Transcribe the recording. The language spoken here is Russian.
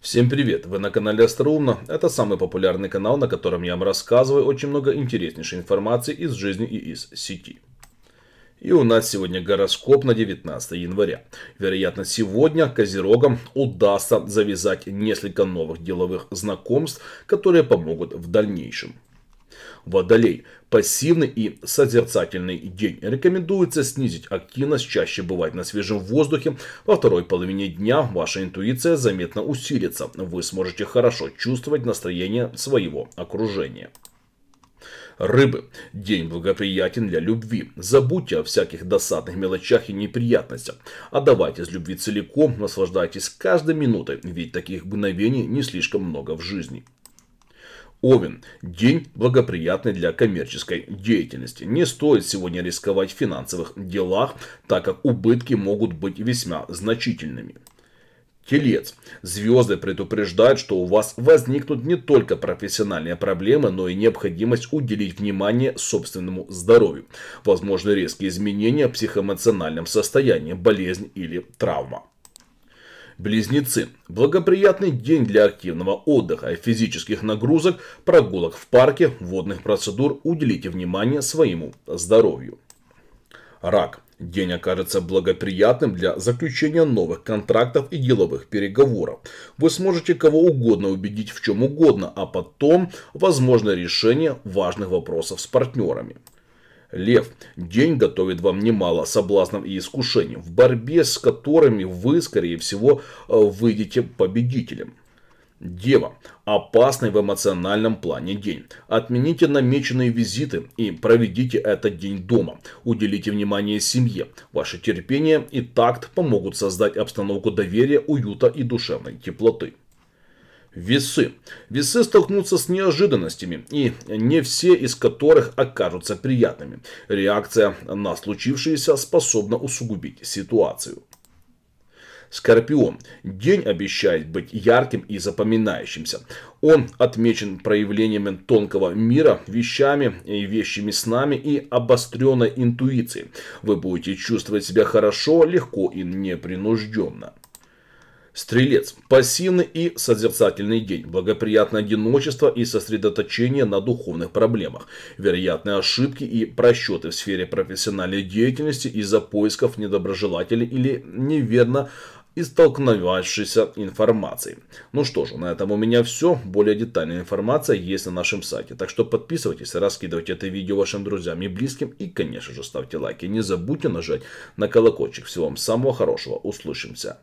Всем привет, вы на канале Остроумно. Это самый популярный канал, на котором я вам рассказываю очень много интереснейшей информации из жизни и из сети. И у нас сегодня гороскоп на 19 января. Вероятно, сегодня Козерогам удастся завязать несколько новых деловых знакомств, которые помогут в дальнейшем. Водолей. Пассивный и созерцательный день. Рекомендуется снизить активность, чаще бывать на свежем воздухе. Во второй половине дня ваша интуиция заметно усилится. Вы сможете хорошо чувствовать настроение своего окружения. Рыбы. День благоприятен для любви. Забудьте о всяких досадных мелочах и неприятностях. Отдавайтесь любви целиком, наслаждайтесь каждой минутой, ведь таких мгновений не слишком много в жизни. Овен. День благоприятный для коммерческой деятельности. Не стоит сегодня рисковать в финансовых делах, так как убытки могут быть весьма значительными. Телец. Звезды предупреждают, что у вас возникнут не только профессиональные проблемы, но и необходимость уделить внимание собственному здоровью. Возможны резкие изменения в психоэмоциональном состоянии, болезнь или травма. Близнецы. Благоприятный день для активного отдыха, физических нагрузок, прогулок в парке, водных процедур. Уделите внимание своему здоровью. Рак. День окажется благоприятным для заключения новых контрактов и деловых переговоров. Вы сможете кого угодно убедить в чем угодно, а потом возможно решение важных вопросов с партнерами. Лев, день готовит вам немало соблазнов и искушений, в борьбе с которыми вы, скорее всего, э, выйдете победителем. Дева. Опасный в эмоциональном плане день. Отмените намеченные визиты и проведите этот день дома. Уделите внимание семье. Ваше терпение и такт помогут создать обстановку доверия, уюта и душевной теплоты. Весы. Весы столкнутся с неожиданностями, и не все из которых окажутся приятными. Реакция на случившееся способна усугубить ситуацию. Скорпион. День обещает быть ярким и запоминающимся. Он отмечен проявлениями тонкого мира, вещами и вещами с нами и обостренной интуицией. Вы будете чувствовать себя хорошо, легко и непринужденно. Стрелец. Пассивный и созерцательный день. Благоприятное одиночество и сосредоточение на духовных проблемах. Вероятные ошибки и просчеты в сфере профессиональной деятельности из-за поисков недоброжелателей или неверно и столкновавшейся информацией. Ну что же, на этом у меня все. Более детальная информация есть на нашем сайте. Так что подписывайтесь, раскидывайте это видео вашим друзьям и близким. И, конечно же, ставьте лайки. Не забудьте нажать на колокольчик. Всего вам самого хорошего. Услышимся.